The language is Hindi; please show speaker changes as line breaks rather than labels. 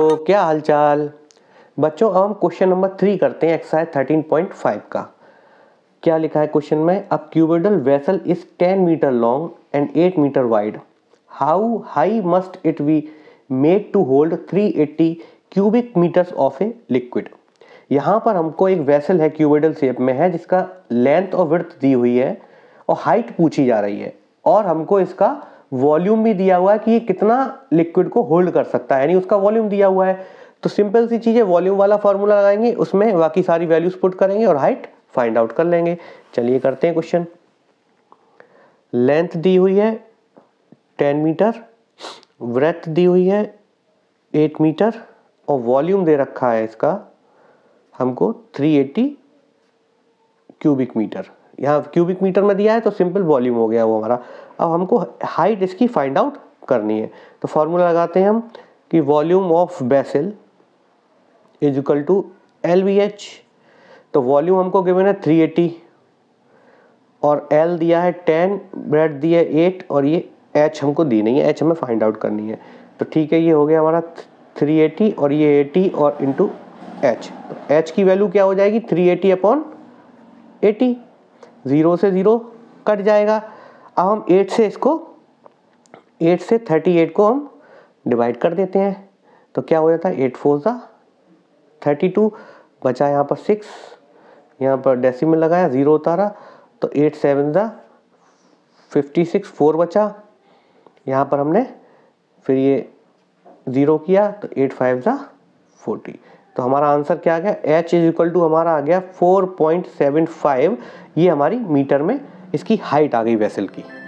दोस्तों क्या हालचाल बच्चों अब हम क्वेश्चन नंबर थ्री करते हैं एक्सरसाइज थर्टीन पॉइंट फाइव का क्या लिखा है क्वेश्चन में अब cuboidal vessel is ten metre long and eight metre wide how high must it be made to hold three eighty cubic metres of a liquid यहाँ पर हमको एक वेसल है क्यूबेडल शेप में है जिसका लेंथ और विर्थ दी हुई है और हाइट पूछी जा रही है और हमको इसका वॉल्यूम भी दिया हुआ है कि ये कितना लिक्विड को होल्ड कर सकता है यानी उसका वॉल्यूम दिया हुआ है तो सिंपल सी चीज़ है वॉल्यूम वाला फॉर्मूला लगाएंगे उसमें बाकी सारी वैल्यूज पुट करेंगे और हाइट फाइंड आउट कर लेंगे चलिए करते हैं क्वेश्चन लेंथ दी हुई है टेन मीटर व्रेथ दी हुई है एट मीटर और वॉल्यूम दे रखा है इसका हमको थ्री एटी क्यूबिक मीटर यहाँ क्यूबिक मीटर में दिया है तो सिंपल वॉल्यूम हो गया वो हमारा अब हमको हाइट इसकी फाइंड आउट करनी है तो फॉर्मूला लगाते हैं हम कि volume of vessel is equal to L V H तो वॉल्यूम हमको गिवन है एटी और एल दिया है टेन ब्रेड दिया है एट और ये एच हमको दी नहीं है एच हमें फाइंड आउट करनी है तो ठीक है ये हो गया हमारा थ्री एटी और ये एटी और इंटू एच तो एच की वैल्यू क्या हो जाएगी three eighty upon eighty zero से ज़ीरो कट जाएगा अब हम एट से इसको एट से थर्टी एट को हम डिवाइड कर देते हैं तो क्या हो जाता है एट फोर सा थर्टी टू बचा यहाँ पर सिक्स यहाँ पर डेसिमल लगाया ज़ीरो उतारा तो एट सेवन सा फिफ्टी सिक्स फोर बचा यहाँ पर हमने फिर ये ज़ीरो किया तो एट फाइव सा फोर्टी तो हमारा आंसर क्या आ गया एच इज इक्वल टू हमारा आ गया 4.75 ये हमारी मीटर में इसकी हाइट आ गई वेसल की